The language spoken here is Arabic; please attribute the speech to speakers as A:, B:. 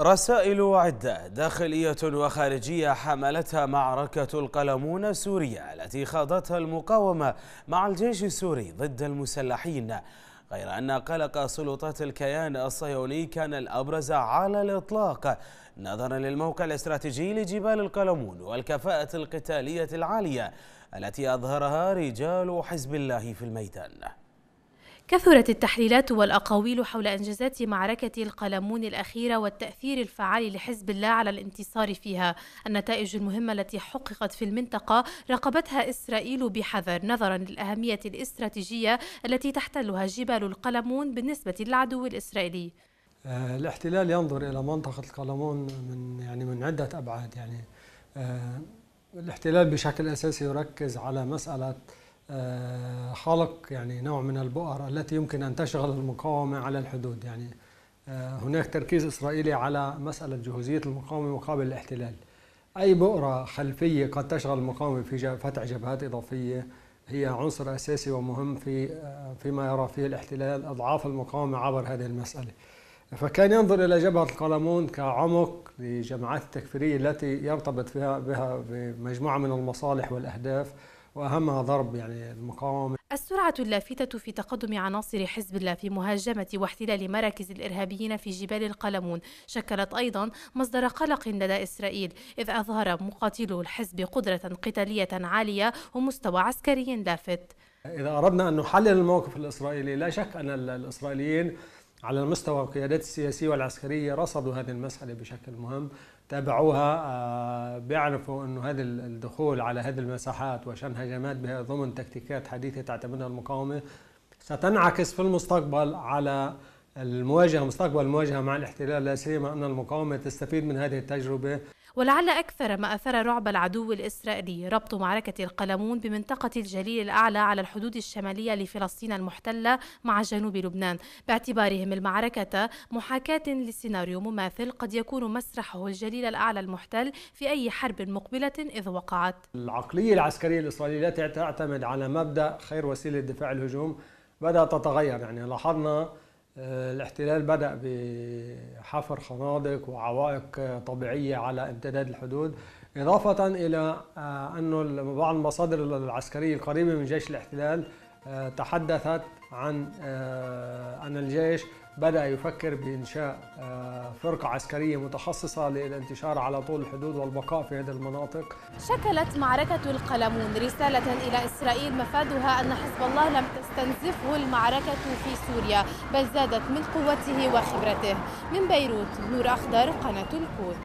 A: رسائل عدة داخلية وخارجية حملتها معركة القلمون السورية التي خاضتها المقاومة مع الجيش السوري ضد المسلحين غير أن قلق سلطات الكيان الصهيوني كان الأبرز على الإطلاق نظرا للموقع الاستراتيجي لجبال القلمون والكفاءة القتالية العالية التي أظهرها رجال حزب الله في الميدان
B: كثرت التحليلات والأقاويل حول إنجازات معركة القلمون الأخيرة والتأثير الفعال لحزب الله على الانتصار فيها النتائج المهمة التي حققت في المنطقة راقبتها إسرائيل بحذر نظرا للأهمية الاستراتيجية التي تحتلها جبال القلمون بالنسبة للعدو الإسرائيلي
C: آه، الاحتلال ينظر إلى منطقة القلمون من يعني من عدة أبعاد يعني آه، الاحتلال بشكل أساسي يركز على مسألة آه، حلق يعني نوع من البؤر التي يمكن أن تشغل المقاومة على الحدود يعني آه، هناك تركيز إسرائيلي على مسألة جهوزية المقاومة مقابل الاحتلال أي بؤرة خلفية قد تشغل المقاومة في فتح جبهات إضافية هي عنصر أساسي ومهم في آه، فيما يرى فيه الاحتلال أضعاف المقاومة عبر هذه المسألة فكان ينظر إلى جبهة القلمون كعمق لجماعات التكفيرية التي يرتبط فيها بها بمجموعة من المصالح والأهداف واهمها ضرب يعني المقاومه
B: السرعه اللافته في تقدم عناصر حزب الله في مهاجمه واحتلال مراكز الارهابيين في جبال القلمون شكلت ايضا مصدر قلق لدى اسرائيل اذ اظهر مقاتلو الحزب قدره قتاليه عاليه ومستوى عسكري لافت
C: اذا اردنا ان نحلل الموقف الاسرائيلي لا شك ان الاسرائيليين على المستوى القيادات السياسية والعسكرية رصدوا هذه المسألة بشكل مهم تابعوها آه، بيعرفوا أنه هذا الدخول على هذه المساحات وشن هجمات بها ضمن تكتيكات حديثة تعتمدها المقاومة ستنعكس في المستقبل على المواجهة مستقبل المواجهة مع الاحتلال لا سيما أن المقاومة تستفيد من هذه التجربة
B: ولعل أكثر ما أثار رعب العدو الإسرائيلي ربط معركة القلمون بمنطقة الجليل الأعلى على الحدود الشمالية لفلسطين المحتلة مع جنوب لبنان باعتبارهم المعركة محاكاة لسيناريو مماثل قد يكون مسرحه الجليل الأعلى المحتل في أي حرب مقبلة إذ وقعت
C: العقلية العسكرية الإسرائيلية لا تعتمد على مبدأ خير وسيلة دفاع الهجوم بدأت تتغير يعني لاحظنا آه، الاحتلال بدأ بحفر خنادق وعوائق طبيعية على امتداد الحدود إضافة إلى آه، أن بعض المصادر العسكرية القريبة من جيش الاحتلال آه، تحدثت عن أن الجيش بدأ يفكر بإنشاء آه، فرقة عسكرية متخصصة للانتشار على طول الحدود والبقاء في هذه المناطق
B: شكلت معركة القلمون رسالة إلى إسرائيل مفادها أن حزب الله لم تستنزفه المعركة في سوريا بل زادت من قوته وخبرته من بيروت نور أخضر قناة الكوت